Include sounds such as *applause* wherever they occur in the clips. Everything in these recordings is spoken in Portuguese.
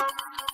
Thank you.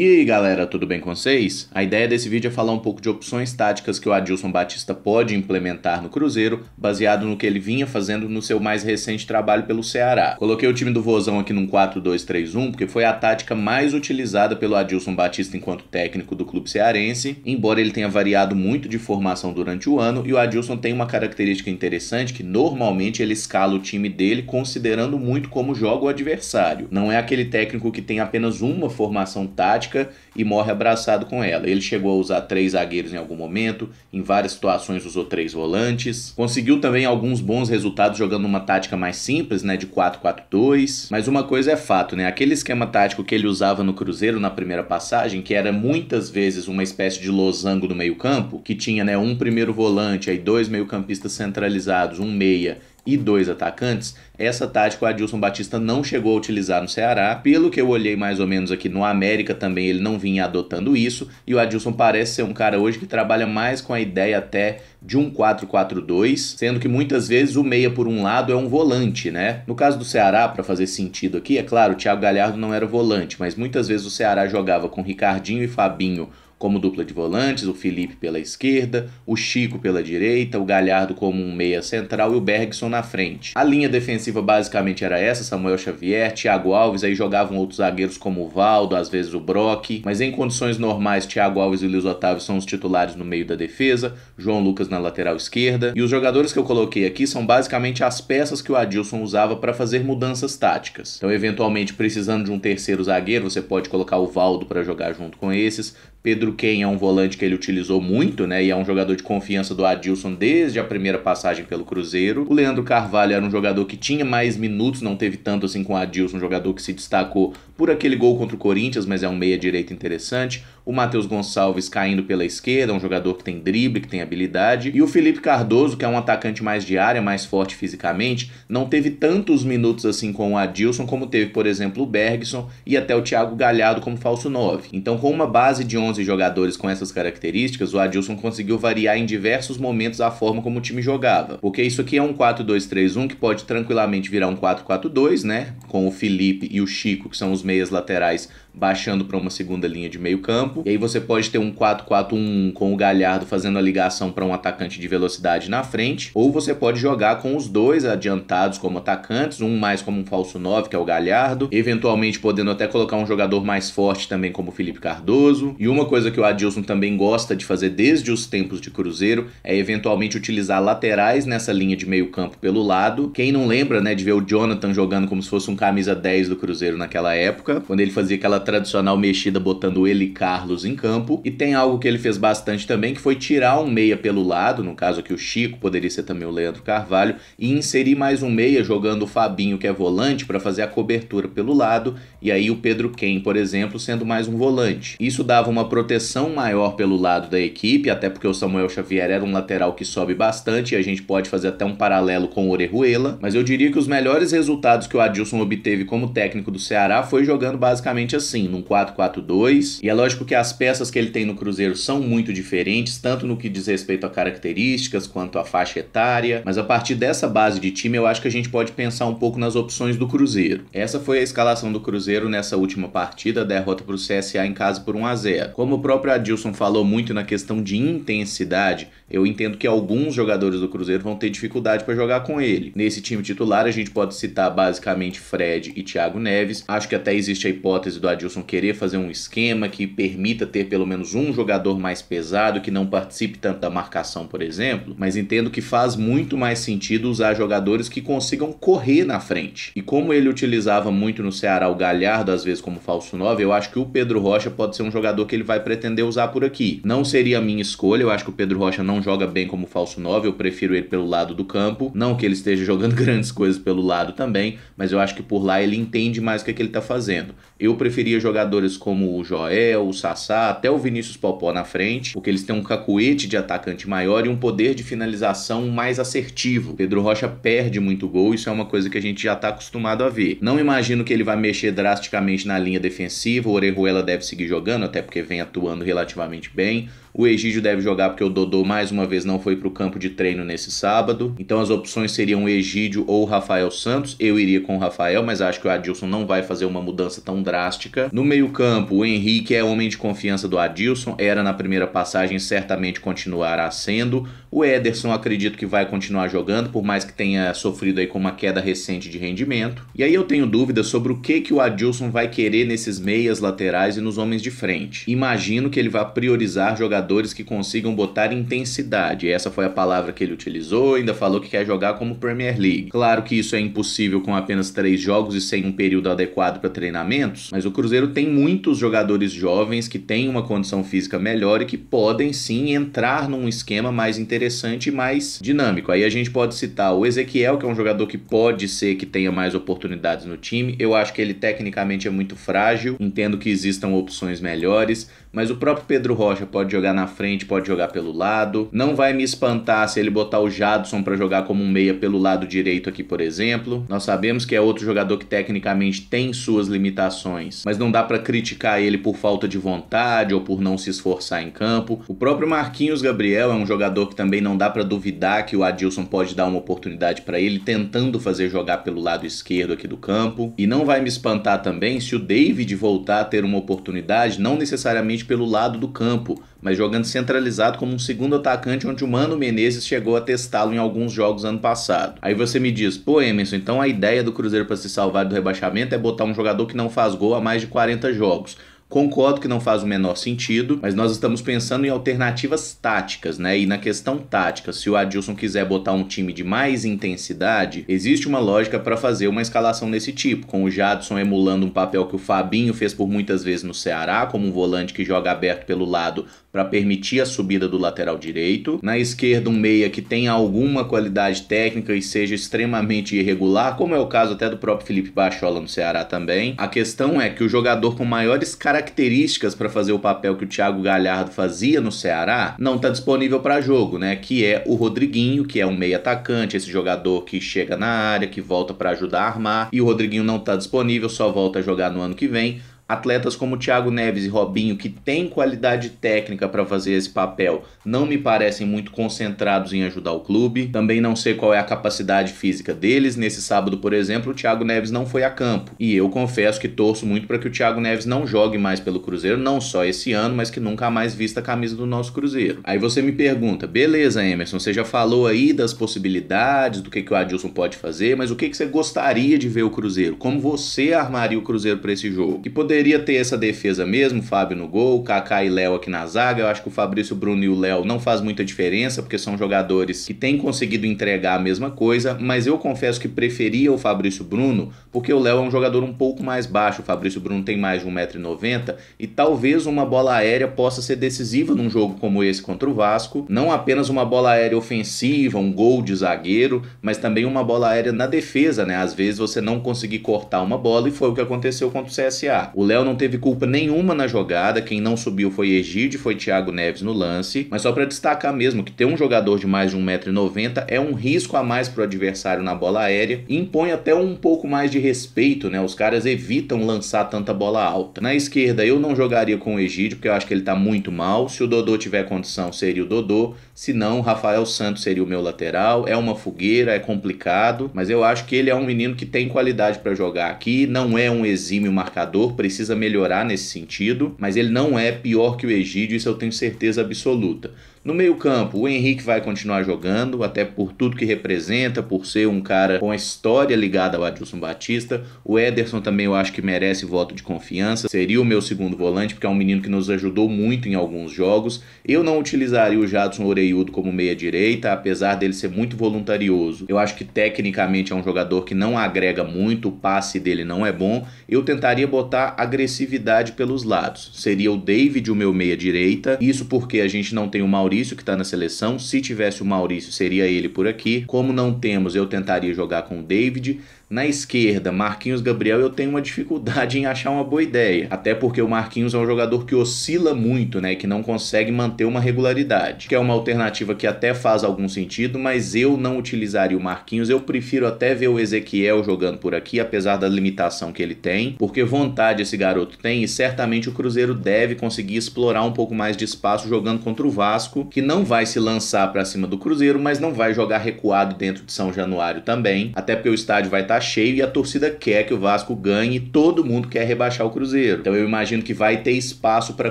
E aí galera, tudo bem com vocês? A ideia desse vídeo é falar um pouco de opções táticas que o Adilson Batista pode implementar no Cruzeiro, baseado no que ele vinha fazendo no seu mais recente trabalho pelo Ceará. Coloquei o time do Vozão aqui num 4-2-3-1 porque foi a tática mais utilizada pelo Adilson Batista enquanto técnico do clube cearense, embora ele tenha variado muito de formação durante o ano e o Adilson tem uma característica interessante que normalmente ele escala o time dele considerando muito como joga o adversário. Não é aquele técnico que tem apenas uma formação tática tática e morre abraçado com ela. Ele chegou a usar três zagueiros em algum momento, em várias situações usou três volantes. Conseguiu também alguns bons resultados jogando uma tática mais simples, né, de 4-4-2. Mas uma coisa é fato, né? Aquele esquema tático que ele usava no Cruzeiro na primeira passagem, que era muitas vezes uma espécie de losango no meio-campo, que tinha, né, um primeiro volante, aí dois meio-campistas centralizados, um meia e dois atacantes, essa tática o Adilson Batista não chegou a utilizar no Ceará. Pelo que eu olhei mais ou menos aqui no América também, ele não vinha adotando isso. E o Adilson parece ser um cara hoje que trabalha mais com a ideia até de um 4-4-2, sendo que muitas vezes o meia por um lado é um volante, né? No caso do Ceará, para fazer sentido aqui, é claro, o Thiago Galhardo não era volante, mas muitas vezes o Ceará jogava com Ricardinho e Fabinho como dupla de volantes, o Felipe pela esquerda, o Chico pela direita, o Galhardo como um meia central e o Bergson na frente. A linha defensiva basicamente era essa: Samuel Xavier, Thiago Alves, aí jogavam outros zagueiros como o Valdo, às vezes o Brock, mas em condições normais, Thiago Alves e Luiz Otávio são os titulares no meio da defesa, João Lucas na lateral esquerda, e os jogadores que eu coloquei aqui são basicamente as peças que o Adilson usava para fazer mudanças táticas. Então, eventualmente, precisando de um terceiro zagueiro, você pode colocar o Valdo para jogar junto com esses, Pedro Pedro Ken é um volante que ele utilizou muito, né? E é um jogador de confiança do Adilson desde a primeira passagem pelo Cruzeiro. O Leandro Carvalho era um jogador que tinha mais minutos, não teve tanto assim com o Adilson, um jogador que se destacou por aquele gol contra o Corinthians, mas é um meia direito interessante o Matheus Gonçalves caindo pela esquerda, um jogador que tem drible, que tem habilidade, e o Felipe Cardoso, que é um atacante mais de área, mais forte fisicamente, não teve tantos minutos assim com o Adilson como teve, por exemplo, o Bergson e até o Thiago Galhardo como falso 9. Então, com uma base de 11 jogadores com essas características, o Adilson conseguiu variar em diversos momentos a forma como o time jogava, porque isso aqui é um 4-2-3-1 que pode tranquilamente virar um 4-4-2, né? Com o Felipe e o Chico, que são os meias laterais baixando para uma segunda linha de meio campo. E aí você pode ter um 4-4-1 com o Galhardo fazendo a ligação para um atacante de velocidade na frente, ou você pode jogar com os dois adiantados como atacantes, um mais como um falso 9, que é o Galhardo, eventualmente podendo até colocar um jogador mais forte também como o Felipe Cardoso. E uma coisa que o Adilson também gosta de fazer desde os tempos de Cruzeiro é eventualmente utilizar laterais nessa linha de meio campo pelo lado. Quem não lembra, né, de ver o Jonathan jogando como se fosse um camisa 10 do Cruzeiro naquela época, quando ele fazia aquela tradicional mexida botando ele e Carlos em campo. E tem algo que ele fez bastante também, que foi tirar um meia pelo lado, no caso aqui o Chico, poderia ser também o Leandro Carvalho, e inserir mais um meia jogando o Fabinho, que é volante, para fazer a cobertura pelo lado, e aí o Pedro Ken, por exemplo, sendo mais um volante. Isso dava uma proteção maior pelo lado da equipe, até porque o Samuel Xavier era um lateral que sobe bastante, e a gente pode fazer até um paralelo com o Orejuela, mas eu diria que os melhores resultados que o Adilson obteve como técnico do Ceará foi jogando basicamente assim sim num 4-4-2. E é lógico que as peças que ele tem no Cruzeiro são muito diferentes, tanto no que diz respeito a características quanto a faixa etária. Mas a partir dessa base de time, eu acho que a gente pode pensar um pouco nas opções do Cruzeiro. Essa foi a escalação do Cruzeiro nessa última partida, derrota para o CSA em casa por 1 a 0. Como o próprio Adilson falou muito na questão de intensidade, eu entendo que alguns jogadores do Cruzeiro vão ter dificuldade para jogar com ele. Nesse time titular, a gente pode citar basicamente Fred e Thiago Neves. Acho que até existe a hipótese do Adilson querer fazer um esquema que permita ter pelo menos um jogador mais pesado que não participe tanto da marcação, por exemplo, mas entendo que faz muito mais sentido usar jogadores que consigam correr na frente. E como ele utilizava muito no Ceará o Galhardo, às vezes como falso 9, eu acho que o Pedro Rocha pode ser um jogador que ele vai pretender usar por aqui. Não seria a minha escolha, eu acho que o Pedro Rocha não joga bem como falso 9, eu prefiro ele pelo lado do campo. Não que ele esteja jogando *laughs* grandes coisas pelo lado também, mas eu acho que por lá ele entende mais o que, é que ele tá fazendo. Eu preferi teria jogadores como o Joel, o Sassá, até o Vinícius Popó na frente, porque eles têm um cacuete de atacante maior e um poder de finalização mais assertivo. Pedro Rocha perde muito gol, isso é uma coisa que a gente já está acostumado a ver. Não imagino que ele vai mexer drasticamente na linha defensiva, o Orejuela deve seguir jogando, até porque vem atuando relativamente bem. O Egídio deve jogar porque o Dodô mais uma vez não foi para o campo de treino nesse sábado. Então as opções seriam o Egídio ou o Rafael Santos. Eu iria com o Rafael, mas acho que o Adilson não vai fazer uma mudança tão drástica. No meio-campo, o Henrique é homem de confiança do Adilson, era na primeira passagem, certamente continuará sendo. O Ederson acredito que vai continuar jogando, por mais que tenha sofrido aí com uma queda recente de rendimento. E aí eu tenho dúvidas sobre o que que o Adilson vai querer nesses meias laterais e nos homens de frente. Imagino que ele vai priorizar jogar jogadores que consigam botar intensidade. Essa foi a palavra que ele utilizou, ainda falou que quer jogar como Premier League. Claro que isso é impossível com apenas três jogos e sem um período adequado para treinamentos, mas o Cruzeiro tem muitos jogadores jovens que têm uma condição física melhor e que podem sim entrar num esquema mais interessante e mais dinâmico. Aí a gente pode citar o Ezequiel, que é um jogador que pode ser que tenha mais oportunidades no time. Eu acho que ele tecnicamente é muito frágil, entendo que existam opções melhores mas o próprio Pedro Rocha pode jogar na frente, pode jogar pelo lado. Não vai me espantar se ele botar o Jadson para jogar como um meia pelo lado direito aqui, por exemplo. Nós sabemos que é outro jogador que tecnicamente tem suas limitações, mas não dá para criticar ele por falta de vontade ou por não se esforçar em campo. O próprio Marquinhos Gabriel é um jogador que também não dá para duvidar que o Adilson pode dar uma oportunidade para ele, tentando fazer jogar pelo lado esquerdo aqui do campo. E não vai me espantar também se o David voltar a ter uma oportunidade, não necessariamente pelo lado do campo, mas jogando centralizado como um segundo atacante onde o Mano Menezes chegou a testá-lo em alguns jogos ano passado. Aí você me diz, pô Emerson, então a ideia do Cruzeiro para se salvar do rebaixamento é botar um jogador que não faz gol há mais de 40 jogos. Concordo que não faz o menor sentido, mas nós estamos pensando em alternativas táticas, né? E na questão tática, se o Adilson quiser botar um time de mais intensidade, existe uma lógica para fazer uma escalação desse tipo, com o Jadson emulando um papel que o Fabinho fez por muitas vezes no Ceará, como um volante que joga aberto pelo lado para permitir a subida do lateral direito. Na esquerda, um meia que tem alguma qualidade técnica e seja extremamente irregular, como é o caso até do próprio Felipe Bachola no Ceará também. A questão é que o jogador com maiores características características para fazer o papel que o Thiago Galhardo fazia no Ceará, não está disponível para jogo, né? Que é o Rodriguinho, que é um meio atacante, esse jogador que chega na área, que volta para ajudar a armar, e o Rodriguinho não está disponível, só volta a jogar no ano que vem atletas como Thiago Neves e Robinho, que têm qualidade técnica para fazer esse papel, não me parecem muito concentrados em ajudar o clube. Também não sei qual é a capacidade física deles. Nesse sábado, por exemplo, o Thiago Neves não foi a campo. E eu confesso que torço muito para que o Thiago Neves não jogue mais pelo Cruzeiro, não só esse ano, mas que nunca mais vista a camisa do nosso Cruzeiro. Aí você me pergunta: beleza, Emerson, você já falou aí das possibilidades, do que, que o Adilson pode fazer, mas o que, que você gostaria de ver o Cruzeiro? Como você armaria o Cruzeiro para esse jogo? Que poderia poderia ter essa defesa mesmo, Fábio no gol, Kaká e Léo aqui na zaga. Eu acho que o Fabrício Bruno e o Léo não faz muita diferença, porque são jogadores que têm conseguido entregar a mesma coisa, mas eu confesso que preferia o Fabrício Bruno, porque o Léo é um jogador um pouco mais baixo. O Fabrício Bruno tem mais de 1,90m e talvez uma bola aérea possa ser decisiva num jogo como esse contra o Vasco. Não apenas uma bola aérea ofensiva, um gol de zagueiro, mas também uma bola aérea na defesa, né? Às vezes você não conseguir cortar uma bola e foi o que aconteceu contra o CSA. O Léo não teve culpa nenhuma na jogada, quem não subiu foi e foi Thiago Neves no lance, mas só para destacar mesmo que ter um jogador de mais de 1,90m é um risco a mais pro adversário na bola aérea e impõe até um pouco mais de respeito, né? Os caras evitam lançar tanta bola alta. Na esquerda eu não jogaria com o Egídio, porque eu acho que ele tá muito mal. Se o Dodô tiver condição, seria o Dodô. Se não, Rafael Santos seria o meu lateral. É uma fogueira, é complicado, mas eu acho que ele é um menino que tem qualidade para jogar aqui, não é um exímio marcador, precisa precisa melhorar nesse sentido, mas ele não é pior que o Egídio, isso eu tenho certeza absoluta. No meio-campo, o Henrique vai continuar jogando, até por tudo que representa, por ser um cara com a história ligada ao Adilson Batista. O Ederson também eu acho que merece voto de confiança. Seria o meu segundo volante, porque é um menino que nos ajudou muito em alguns jogos. Eu não utilizaria o Jadson Oreiudo como meia-direita, apesar dele ser muito voluntarioso. Eu acho que tecnicamente é um jogador que não agrega muito, o passe dele não é bom. Eu tentaria botar agressividade pelos lados. Seria o David o meu meia-direita, isso porque a gente não tem o Maurício Maurício, que está na seleção. Se tivesse o Maurício, seria ele por aqui. Como não temos, eu tentaria jogar com o David. Na esquerda, Marquinhos Gabriel, eu tenho uma dificuldade em achar uma boa ideia. Até porque o Marquinhos é um jogador que oscila muito, né? Que não consegue manter uma regularidade. Que é uma alternativa que até faz algum sentido, mas eu não utilizaria o Marquinhos. Eu prefiro até ver o Ezequiel jogando por aqui, apesar da limitação que ele tem. Porque vontade esse garoto tem e certamente o Cruzeiro deve conseguir explorar um pouco mais de espaço jogando contra o Vasco, que não vai se lançar para cima do Cruzeiro, mas não vai jogar recuado dentro de São Januário também. Até porque o estádio vai estar tá Tá cheio e a torcida quer que o Vasco ganhe, e todo mundo quer rebaixar o Cruzeiro. Então eu imagino que vai ter espaço para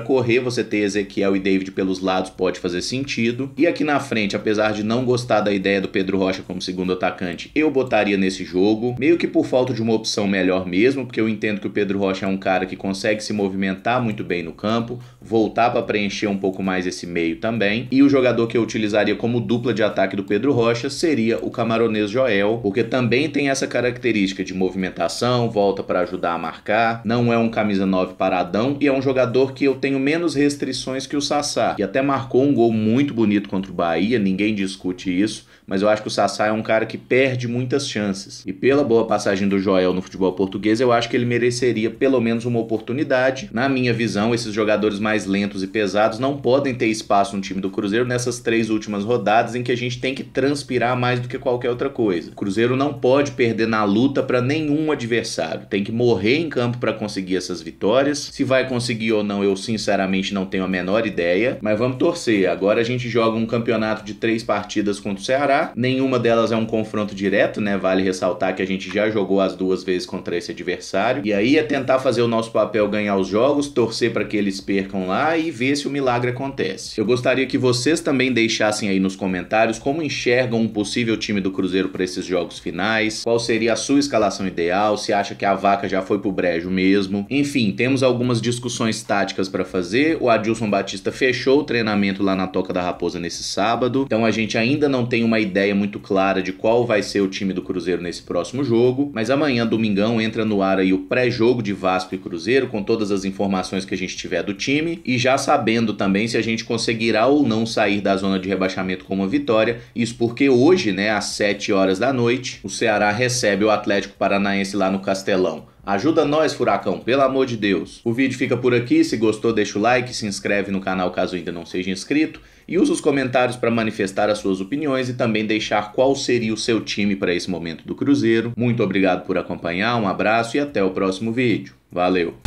correr, você ter Ezequiel e David pelos lados pode fazer sentido. E aqui na frente, apesar de não gostar da ideia do Pedro Rocha como segundo atacante, eu botaria nesse jogo, meio que por falta de uma opção melhor mesmo, porque eu entendo que o Pedro Rocha é um cara que consegue se movimentar muito bem no campo, voltar para preencher um pouco mais esse meio também. E o jogador que eu utilizaria como dupla de ataque do Pedro Rocha seria o camaronês Joel, porque também tem essa característica característica de movimentação, volta para ajudar a marcar, não é um camisa 9 paradão e é um jogador que eu tenho menos restrições que o Sassá, e até marcou um gol muito bonito contra o Bahia, ninguém discute isso, mas eu acho que o Sassá é um cara que perde muitas chances. E pela boa passagem do Joel no futebol português, eu acho que ele mereceria pelo menos uma oportunidade. Na minha visão, esses jogadores mais lentos e pesados não podem ter espaço no time do Cruzeiro nessas três últimas rodadas em que a gente tem que transpirar mais do que qualquer outra coisa. O Cruzeiro não pode perder na luta para nenhum adversário. Tem que morrer em campo para conseguir essas vitórias. Se vai conseguir ou não, eu sinceramente não tenho a menor ideia, mas vamos torcer. Agora a gente joga um campeonato de três partidas contra o Ceará. Nenhuma delas é um confronto direto, né? Vale ressaltar que a gente já jogou as duas vezes contra esse adversário. E aí é tentar fazer o nosso papel ganhar os jogos, torcer para que eles percam lá e ver se o milagre acontece. Eu gostaria que vocês também deixassem aí nos comentários como enxergam um possível time do Cruzeiro para esses jogos finais, qual seria a sua escalação ideal, se acha que a vaca já foi pro brejo mesmo. Enfim, temos algumas discussões táticas para fazer. O Adilson Batista fechou o treinamento lá na Toca da Raposa nesse sábado. Então a gente ainda não tem uma ideia muito clara de qual vai ser o time do Cruzeiro nesse próximo jogo, mas amanhã, domingão, entra no ar aí o pré-jogo de Vasco e Cruzeiro com todas as informações que a gente tiver do time e já sabendo também se a gente conseguirá ou não sair da zona de rebaixamento com uma vitória. Isso porque hoje, né, às 7 horas da noite, o Ceará recebe o o Atlético Paranaense lá no Castelão. Ajuda nós, Furacão, pelo amor de Deus. O vídeo fica por aqui. Se gostou, deixa o like, se inscreve no canal caso ainda não seja inscrito e usa os comentários para manifestar as suas opiniões e também deixar qual seria o seu time para esse momento do Cruzeiro. Muito obrigado por acompanhar, um abraço e até o próximo vídeo. Valeu!